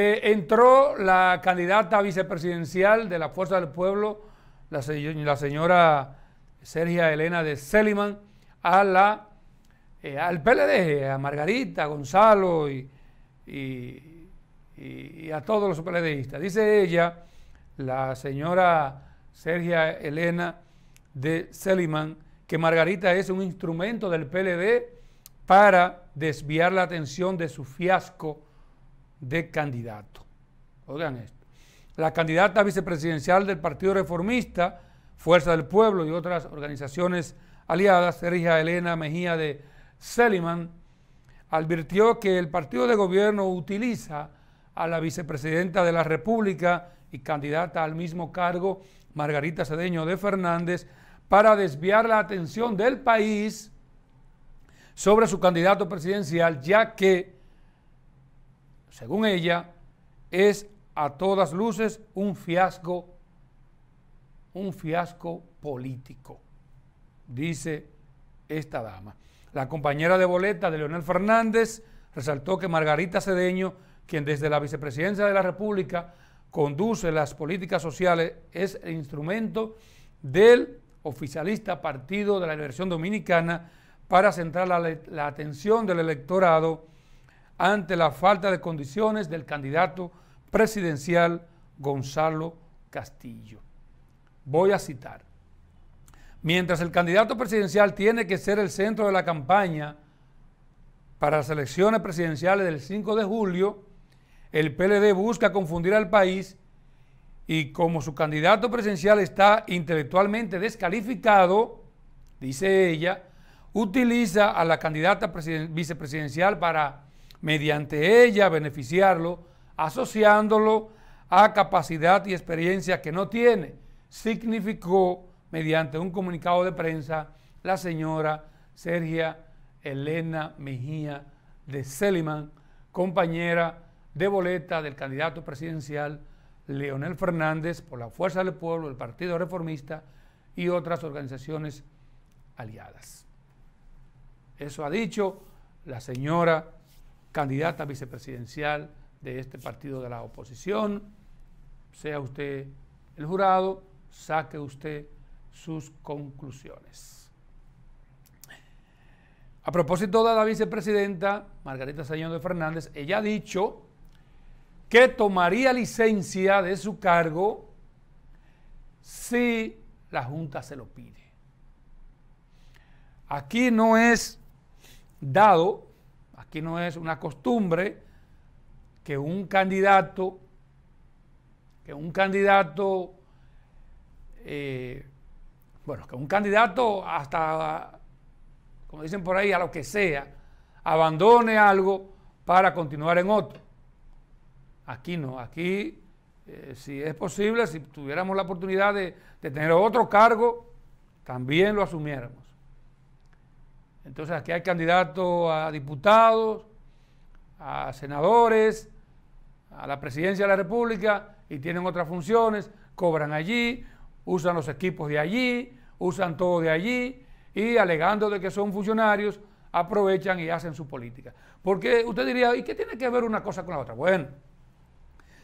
Eh, entró la candidata vicepresidencial de la Fuerza del Pueblo, la, señora Sergia Elena de Seliman, a la, eh, al PLD, a Margarita, a Gonzalo y, a todos los PLDistas. Dice ella, la señora Sergia Elena de Seliman, que Margarita es un instrumento del PLD para desviar la atención de su fiasco de candidato. Oigan esto. La candidata vicepresidencial del Partido Reformista, Fuerza del Pueblo y otras organizaciones aliadas, Erija Elena Mejía de Seliman, advirtió que el partido de gobierno utiliza a la vicepresidenta de la República y candidata al mismo cargo, Margarita Cedeño de Fernández, para desviar la atención del país sobre su candidato presidencial, ya que según ella, es a todas luces un fiasco, un fiasco político, dice esta dama. La compañera de boleta de Leonel Fernández resaltó que Margarita Cedeño, quien desde la vicepresidencia de la República conduce las políticas sociales, es el instrumento del oficialista Partido de la inversión Dominicana para centrar la atención del electorado ante la falta de condiciones del candidato presidencial Gonzalo Castillo. Voy a citar. Mientras el candidato presidencial tiene que ser el centro de la campaña para las elecciones presidenciales del 5 de julio, el PLD busca confundir al país y como su candidato presidencial está intelectualmente descalificado, dice ella, utiliza a la candidata vicepresidencial para mediante ella beneficiarlo, asociándolo a capacidad y experiencia que no tiene, significó mediante un comunicado de prensa la señora Sergia Elena Mejía de Selimán, compañera de boleta del candidato presidencial Leonel Fernández por la Fuerza del Pueblo, el Partido Reformista y otras organizaciones aliadas. Eso ha dicho la señora candidata vicepresidencial de este partido de la oposición. Sea usted el jurado, saque usted sus conclusiones. A propósito de la vicepresidenta Margarita Sañón de Fernández, ella ha dicho que tomaría licencia de su cargo si la Junta se lo pide. Aquí no es dado aquí no es una costumbre que un candidato, que un candidato, eh, bueno, que un candidato hasta, como dicen por ahí, a lo que sea, abandone algo para continuar en otro. Aquí no, aquí eh, si es posible, si tuviéramos la oportunidad de tener otro cargo, también lo asumiéramos. Entonces aquí hay candidatos a diputados, a senadores, a la presidencia de la República y tienen otras funciones, cobran allí, usan los equipos de allí, usan todo de allí y alegando de que son funcionarios, aprovechan y hacen su política. Porque usted diría, ¿y qué tiene que ver una cosa con la otra? Bueno,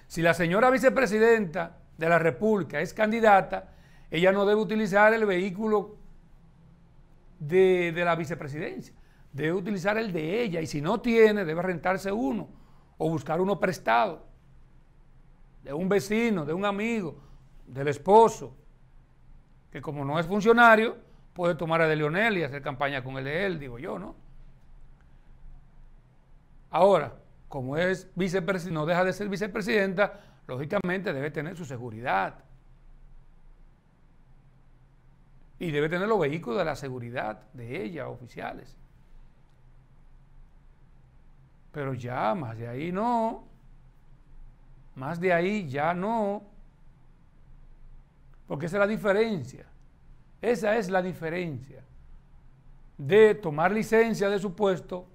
si la señora vicepresidenta de la República es candidata, ella no debe utilizar el vehículo de, la vicepresidencia. Debe utilizar el de ella y si no tiene, debe rentarse uno o buscar uno prestado de un vecino, de un amigo, del esposo, que como no es funcionario, puede tomar el de Leonel y hacer campaña con el de él, digo yo, ¿no? Ahora, como es vicepresidenta, no deja de ser vicepresidenta, lógicamente debe tener su seguridad. Y debe tener los vehículos de la seguridad de ella, oficiales. Pero ya, más de ahí no. Más de ahí ya no. Porque esa es la diferencia. Esa es la diferencia de tomar licencia de su puesto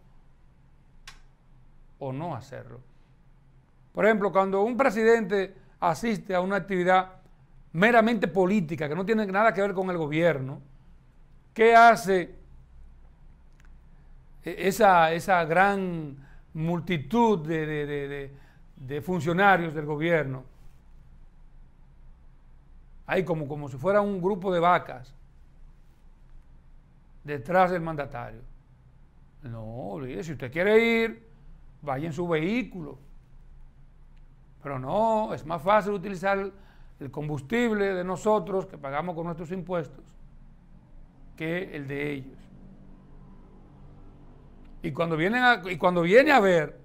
o no hacerlo. Por ejemplo, cuando un presidente asiste a una actividad meramente política, que no tiene nada que ver con el gobierno, ¿qué hace e-, esa, esa gran multitud de, funcionarios del gobierno? Hay como, como si fuera un grupo de vacas detrás del mandatario. No, si usted quiere ir, vaya en su vehículo. Pero no, es más fácil utilizar el combustible de nosotros que pagamos con nuestros impuestos que el de ellos. Y cuando, vienen a, y cuando viene a ver,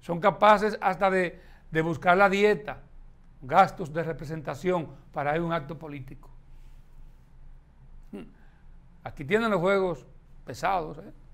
son capaces hasta de, de buscar la dieta, gastos de representación para un acto político. Hmm. Aquí tienen los juegos pesados. ¿eh?